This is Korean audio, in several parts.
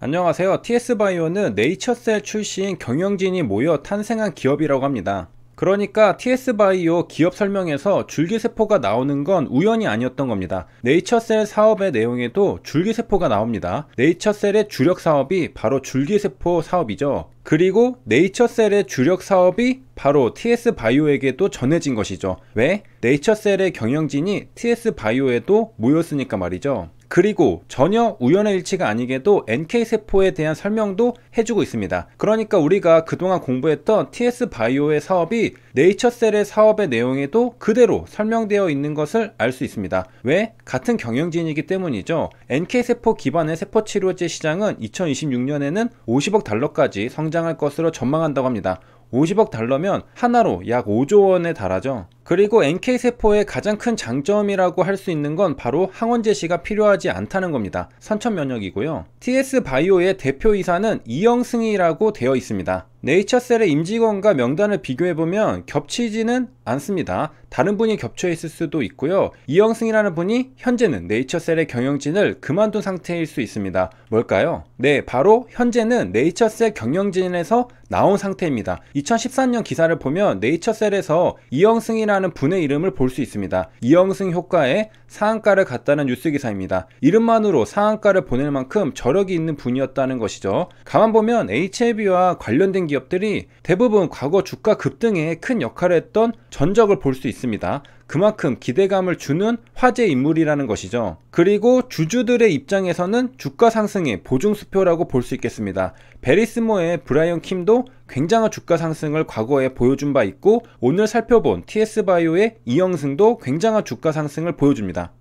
안녕하세요. TS바이오는 네이처셀 출신 경영진이 모여 탄생한 기업이라고 합니다. 그러니까 TS바이오 기업 설명에서 줄기세포가 나오는 건 우연이 아니었던 겁니다. 네이처셀 사업의 내용에도 줄기세포가 나옵니다. 네이처셀의 주력 사업이 바로 줄기세포 사업이죠. 그리고 네이처셀의 주력 사업이 바로 TS바이오에게도 전해진 것이죠. 왜? 네이처셀의 경영진이 TS바이오에도 모였으니까 말이죠. 그리고 전혀 우연의 일치가 아니게도 NK세포에 대한 설명도 해주고 있습니다. 그러니까 우리가 그동안 공부했던 TS바이오의 사업이 네이처셀의 사업의 내용에도 그대로 설명되어 있는 것을 알 수 있습니다. 왜? 같은 경영진이기 때문이죠. NK세포 기반의 세포치료제 시장은 2026년에는 50억 달러까지 성장할 것으로 전망한다고 합니다. 50억 달러면 하나로 약 5조 원에 달하죠. 그리고 NK세포의 가장 큰 장점이라고 할 수 있는 건 바로 항원 제시가 필요하지 않다는 겁니다. 선천 면역이고요. TS 바이오의 대표 이사는 이영승이라고 되어 있습니다. 네이처셀의 임직원과 명단을 비교해보면 겹치지는 않습니다. 다른 분이 겹쳐있을 수도 있고요. 이영승이라는 분이 현재는 네이처셀의 경영진을 그만둔 상태일 수 있습니다. 뭘까요? 네, 바로 현재는 네이처셀 경영진에서 나온 상태입니다. 2013년 기사를 보면 네이처셀에서 이영승이라는 하는 분의 이름을 볼 수 있습니다. 이영승 효과에 상한가를 갔다는 뉴스 기사입니다. 이름만으로 상한가를 보낼 만큼 저력이 있는 분이었다는 것이죠. 가만 보면 HLB와 관련된 기업들이 대부분 과거 주가 급등에 큰 역할을 했던 전적을 볼 수 있습니다. 그만큼 기대감을 주는 화제 인물이라는 것이죠. 그리고 주주들의 입장에서는 주가 상승의 보증수표라고 볼 수 있겠습니다. 베리스모의 브라이언 킴도 굉장한 주가 상승을 과거에 보여준 바 있고 오늘 살펴본 TS바이오의 이영승도 굉장한 주가 상승을 보여줍니다.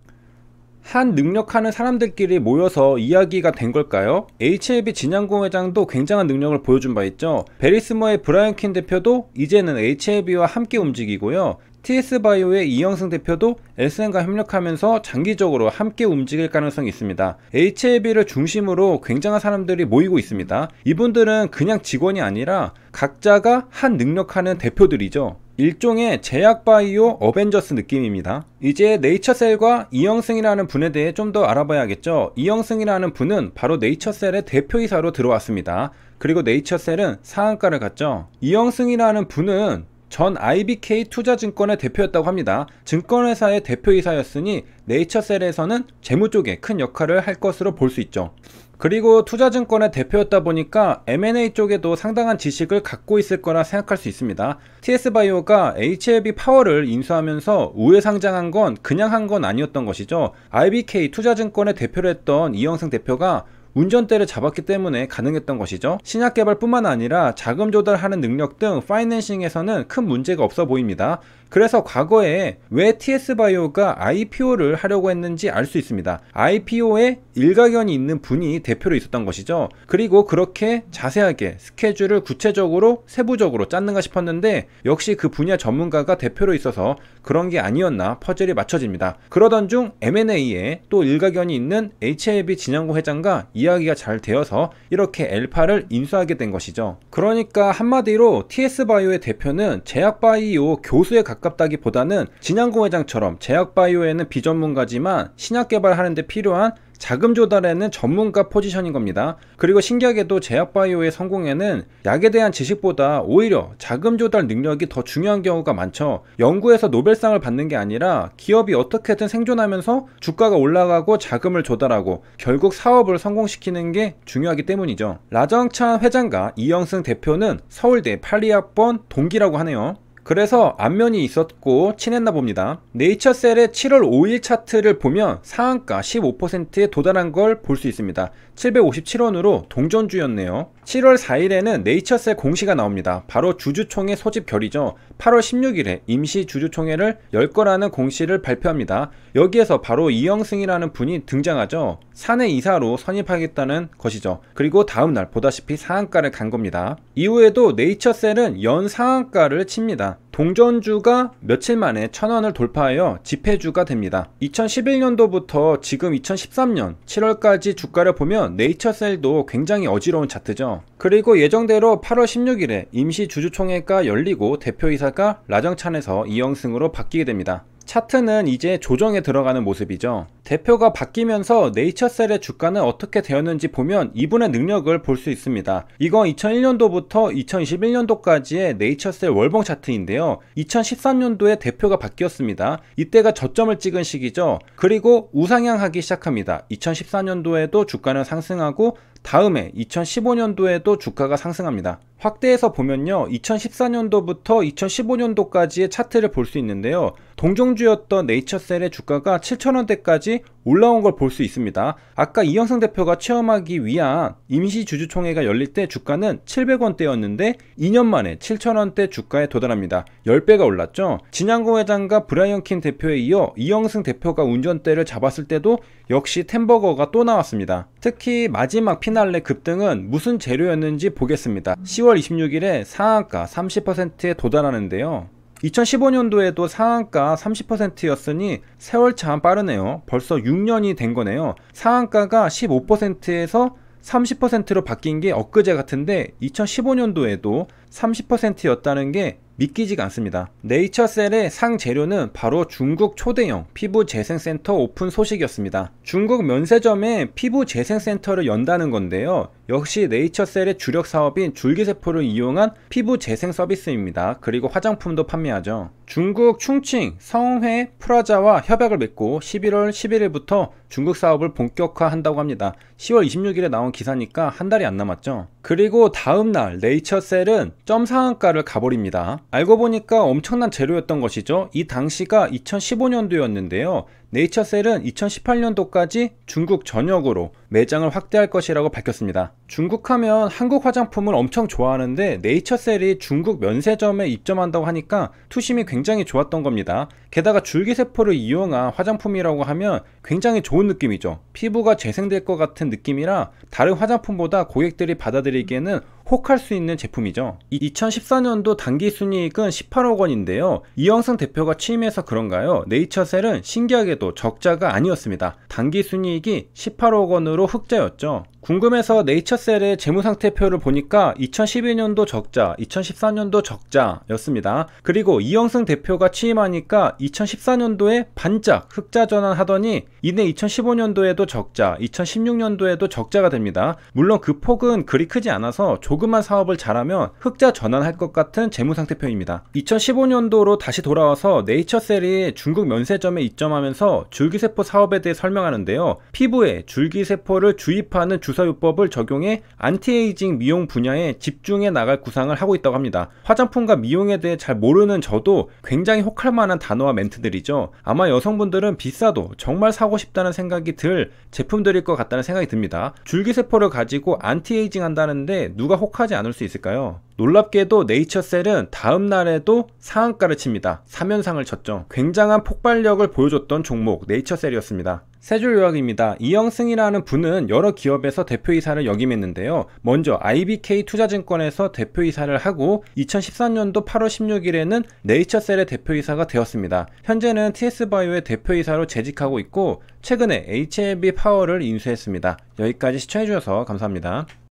한 능력하는 사람들끼리 모여서 이야기가 된 걸까요? HLB 진양공 회장도 굉장한 능력을 보여준 바 있죠. 베리스모의 브라이언 킴 대표도 이제는 HLB와 함께 움직이고요. TS바이오의 이영승 대표도 s n 과 협력하면서 장기적으로 함께 움직일 가능성이 있습니다. HLB를 중심으로 굉장한 사람들이 모이고 있습니다. 이분들은 그냥 직원이 아니라 각자가 한 능력하는 대표들이죠. 일종의 제약바이오 어벤져스 느낌입니다. 이제 네이처셀과 이영승이라는 분에 대해 좀 더 알아봐야겠죠. 이영승이라는 분은 바로 네이처셀의 대표이사로 들어왔습니다. 그리고 네이처셀은 상한가를 갔죠. 이영승이라는 분은 전 IBK 투자증권의 대표였다고 합니다. 증권회사의 대표이사였으니 네이처셀에서는 재무 쪽에 큰 역할을 할 것으로 볼 수 있죠. 그리고 투자증권의 대표였다 보니까 M&A 쪽에도 상당한 지식을 갖고 있을 거라 생각할 수 있습니다. TS바이오가 HLB 파워를 인수하면서 우회 상장한 건 그냥 한 건 아니었던 것이죠. IBK 투자증권의 대표를 했던 이영승 대표가 운전대를 잡았기 때문에 가능했던 것이죠. 신약 개발뿐만 아니라 자금 조달하는 능력 등 파이낸싱에서는 큰 문제가 없어 보입니다. 그래서 과거에 왜 TS바이오가 IPO를 하려고 했는지 알 수 있습니다. IPO에 일가견이 있는 분이 대표로 있었던 것이죠. 그리고 그렇게 자세하게 스케줄을 구체적으로 세부적으로 짰는가 싶었는데 역시 그 분야 전문가가 대표로 있어서 그런 게 아니었나 퍼즐이 맞춰집니다. 그러던 중 M&A에 또 일가견이 있는 HLB 진양구 회장과 이야기가 잘 되어서 이렇게 엘파를 인수하게 된 것이죠. 그러니까 한마디로 TS바이오의 대표는 제약바이오 교수에 각 가깝다기보다는 진양고 회장처럼 제약바이오에는 비전문가지만 신약 개발하는데 필요한 자금 조달에는 전문가 포지션인 겁니다. 그리고 신기하게도 제약바이오의 성공에는 약에 대한 지식보다 오히려 자금 조달 능력이 더 중요한 경우가 많죠. 연구에서 노벨상을 받는 게 아니라 기업이 어떻게든 생존하면서 주가가 올라가고 자금을 조달하고 결국 사업을 성공시키는 게 중요하기 때문이죠. 라정찬 회장과 이영승 대표는 서울대 팔리학번 동기라고 하네요. 그래서 안면이 있었고 친했나 봅니다. 네이처셀의 7월 5일 차트를 보면 상한가 15%에 도달한 걸 볼 수 있습니다. 757원으로 동전주였네요. 7월 4일에는 네이처셀 공시가 나옵니다. 바로 주주총회 소집 결이죠 8월 16일에 임시 주주총회를 열 거라는 공시를 발표합니다. 여기에서 바로 이영승이라는 분이 등장하죠. 사내 이사로 선입하겠다는 것이죠. 그리고 다음 날 보다시피 상한가를 간 겁니다. 이후에도 네이처셀은 연 상한가를 칩니다. 동전주가 며칠 만에 천원을 돌파하여 지폐주가 됩니다. 2011년도부터 지금 2013년 7월까지 주가를 보면 네이처셀도 굉장히 어지러운 차트죠. 그리고 예정대로 8월 16일에 임시 주주총회가 열리고 대표이사가 라정찬에서 이영승으로 바뀌게 됩니다. 차트는 이제 조정에 들어가는 모습이죠. 대표가 바뀌면서 네이처셀의 주가는 어떻게 되었는지 보면 이분의 능력을 볼 수 있습니다. 이건 2001년도부터 2021년도까지의 네이처셀 월봉 차트인데요. 2013년도에 대표가 바뀌었습니다. 이때가 저점을 찍은 시기죠. 그리고 우상향하기 시작합니다. 2014년도에도 주가는 상승하고 다음에 2015년도에도 주가가 상승합니다. 확대해서 보면요. 2014년도부터 2015년도까지의 차트를 볼 수 있는데요. 동종주였던 네이처셀의 주가가 7천원대까지 올라온 걸 볼 수 있습니다. 아까 이영승 대표가 체험하기 위한 임시주주총회가 열릴 때 주가는 700원대였는데 2년 만에 7천원대 주가에 도달합니다. 10배가 올랐죠. 진양고 회장과 브라이언 킴 대표에 이어 이영승 대표가 운전대를 잡았을 때도 역시 템버거가 또 나왔습니다. 특히 마지막 피난 캔날레 급등은 무슨 재료였는지 보겠습니다. 10월 26일에 상한가 30%에 도달하는데요. 2015년도에도 상한가 30%였으니 세월참 빠르네요. 벌써 6년이 된 거네요. 상한가가 15%에서 30%로 바뀐 게 엊그제 같은데 2015년도에도 30%였다는 게 믿기지가 않습니다. 네이처셀의 상 재료는 바로 중국 초대형 피부 재생센터 오픈 소식이었습니다. 중국 면세점에 피부 재생센터를 연다는 건데요. 역시 네이처셀의 주력 사업인 줄기세포를 이용한 피부 재생 서비스입니다. 그리고 화장품도 판매하죠. 중국 충칭, 성회, 프라자와 협약을 맺고 11월 11일부터 중국 사업을 본격화한다고 합니다. 10월 26일에 나온 기사니까 한 달이 안 남았죠. 그리고 다음 날 네이처셀은 점 상한가를 가버립니다. 알고 보니까 엄청난 재료였던 것이죠. 이 당시가 2015년도였는데요. 네이처셀은 2018년도까지 중국 전역으로 매장을 확대할 것이라고 밝혔습니다. 중국 하면 한국 화장품을 엄청 좋아하는데 네이처셀이 중국 면세점에 입점한다고 하니까 투심이 굉장히 좋았던 겁니다. 게다가 줄기세포를 이용한 화장품이라고 하면 굉장히 좋은 느낌이죠. 피부가 재생될 것 같은 느낌이라 다른 화장품보다 고객들이 받아들이기에는 혹할 수 있는 제품이죠. 2014년도 단기 순이익은 18억 원인데요. 이영상 대표가 취임해서 그런가요? 네이처셀은 신기하게도 적자가 아니었습니다. 단기 순이익이 18억 원으로 흑자였죠. 궁금해서 네이처셀의 재무상태표를 보니까 2012년도 적자, 2014년도 적자였습니다. 그리고 이영승 대표가 취임하니까 2014년도에 반짝 흑자 전환하더니 이내 2015년도에도 적자, 2016년도에도 적자가 됩니다. 물론 그 폭은 그리 크지 않아서 조그만 사업을 잘하면 흑자 전환할 것 같은 재무상태표입니다. 2015년도로 다시 돌아와서 네이처셀이 중국 면세점에 입점하면서 줄기세포 사업에 대해 설명하는데요. 피부에 줄기세포를 주입하는 주 주사요법을 적용해 안티에이징 미용 분야에 집중해 나갈 구상을 하고 있다고 합니다. 화장품과 미용에 대해 잘 모르는 저도 굉장히 혹할 만한 단어와 멘트들이죠. 아마 여성분들은 비싸도 정말 사고 싶다는 생각이 들 제품들일 것 같다는 생각이 듭니다. 줄기세포를 가지고 안티에이징 한다는데 누가 혹하지 않을 수 있을까요? 놀랍게도 네이처셀은 다음 날에도 상한가를 칩니다. 3연상을 쳤죠. 굉장한 폭발력을 보여줬던 종목 네이처셀이었습니다. 세줄 요약입니다. 이영승이라는 분은 여러 기업에서 대표이사를 역임했는데요. 먼저 IBK 투자증권에서 대표이사를 하고 2 0 1 4년도 8월 16일에는 네이처셀의 대표이사가 되었습니다. 현재는 TS바이오의 대표이사로 재직하고 있고 최근에 HLB 파워를 인수했습니다. 여기까지 시청해주셔서 감사합니다.